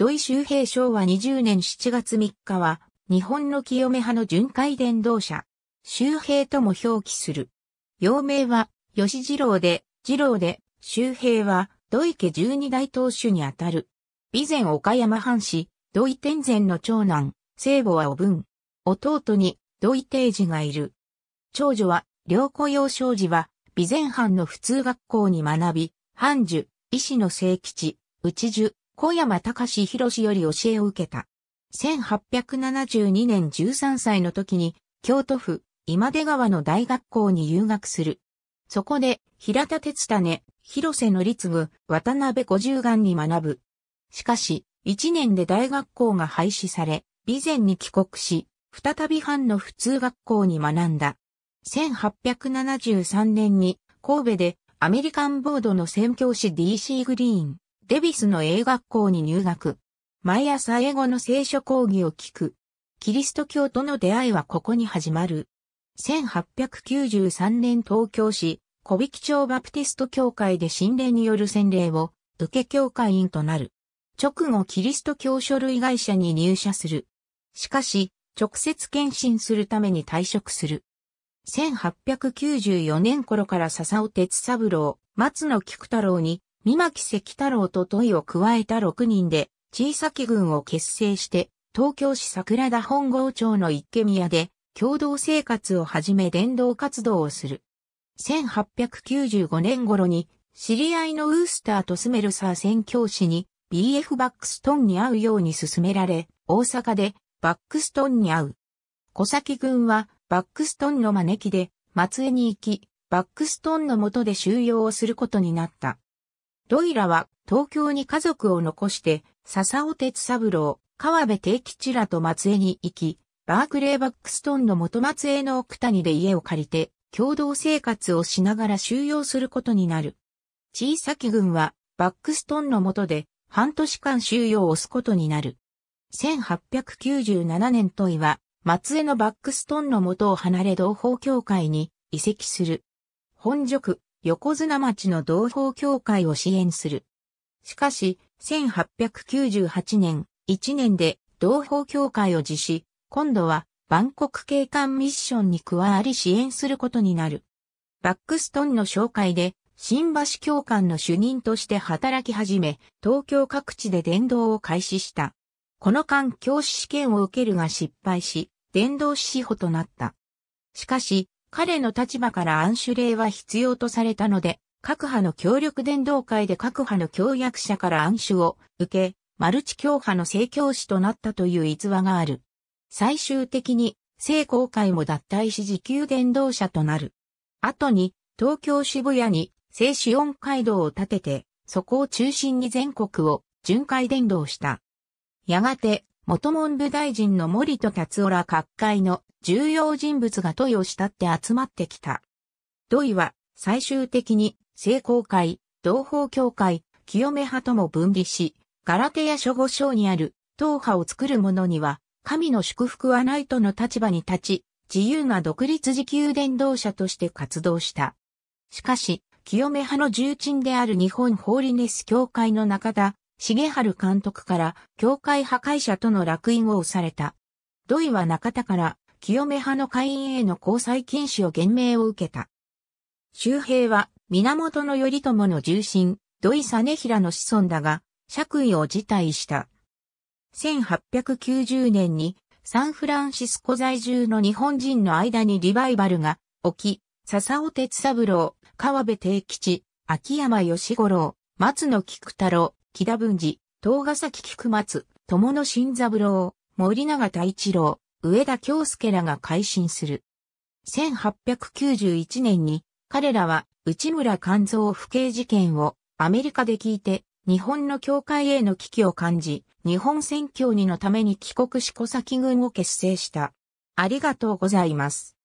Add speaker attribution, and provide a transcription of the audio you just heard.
Speaker 1: 土井周平昭和20年7月3日は、日本の清め派の巡回伝道者、周平とも表記する。幼名は、吉次郎で、次郎で、周平は、土井家十二代当主にあたる。備前岡山藩士、土井天前の長男、聖母はお分。弟に、土井定治がいる。長女は、良子幼少時は、備前藩の普通学校に学び、藩樹、医師の聖吉、内樹、小山隆博より教えを受けた。1872年13歳の時に、京都府今出川の大学校に留学する。そこで、平田鉄種、広瀬の立具、渡辺五十眼に学ぶ。しかし、一年で大学校が廃止され、備前に帰国し、再び藩の普通学校に学んだ。1873年に神戸でアメリカンボードの宣教師 DC グリーン、デビスの英学校に入学。毎朝英語の聖書講義を聞く。キリスト教との出会いはここに始まる。1893年東京市、小引町バプティスト教会で神霊による洗礼を受け教会員となる。直後キリスト教書類会社に入社する。しかし、直接献身するために退職する。1894年頃から笹尾哲三郎、松野菊太郎に三巻関太郎と問いを加えた6人で、小さき軍を結成して、東京市桜田本郷町の一軒宮で、共同生活をはじめ伝道活動をする。1895年頃に、知り合いのウースターとスメルサー宣教師に、BF バックストンに会うように勧められ、大阪でバックストンに会う。小崎軍はバックストンの招きで松江に行き、バックストンの下で収容をすることになった。ロイラは東京に家族を残して、笹尾哲三郎、川辺定吉らと松江に行き、バークレーバックストンの元松江の奥谷で家を借りて、共同生活をしながら収容することになる。小さき軍は、バックストンの下で、半年間収容を押すことになる。1897年問いは、松江のバックストンの下を離れ同胞協会に移籍する。本塾、横綱町の同胞協会を支援する。しかし、1898年、1年で同胞協会を実施、今度は、万国警官ミッションに加わり支援することになる。バックストンの紹介で、新橋教官の主任として働き始め、東京各地で伝道を開始した。この間教師試験を受けるが失敗し、伝道師法となった。しかし、彼の立場から暗守令は必要とされたので、各派の協力伝道会で各派の協約者から暗守を受け、マルチ教派の正教師となったという逸話がある。最終的に、聖公会も脱退し自給伝道者となる。後に、東京渋谷に聖子音街道を建てて、そこを中心に全国を巡回伝道した。やがて、元文部大臣の森戸達夫ら各界の重要人物が問いをしたって集まってきた。土井は最終的に聖公会、同胞教会、清め派とも分離し、ガラテヤ諸語章にある党派を作る者には、神の祝福はないとの立場に立ち、自由な独立自給伝道者として活動した。しかし、清め派の重鎮である日本ホーリネス教会の中田、重春監督から教会破壊者との落印を押された。土井は中田から清め派の会員への交際禁止を厳命を受けた。周平は、源頼朝の重臣、土井実平の子孫だが、爵位を辞退した。1890年に、サンフランシスコ在住の日本人の間にリバイバルが起き、笹尾哲三郎、川辺定吉、秋山義五郎、松野菊太郎、木田文治、東ヶ崎菊松、友野新三郎、森永太一郎、上田京介らが改心する。1891年に彼らは内村勘蔵不敬事件をアメリカで聞いて日本の教会への危機を感じ、日本宣教にのために帰国し小崎軍を結成した。ありがとうございます。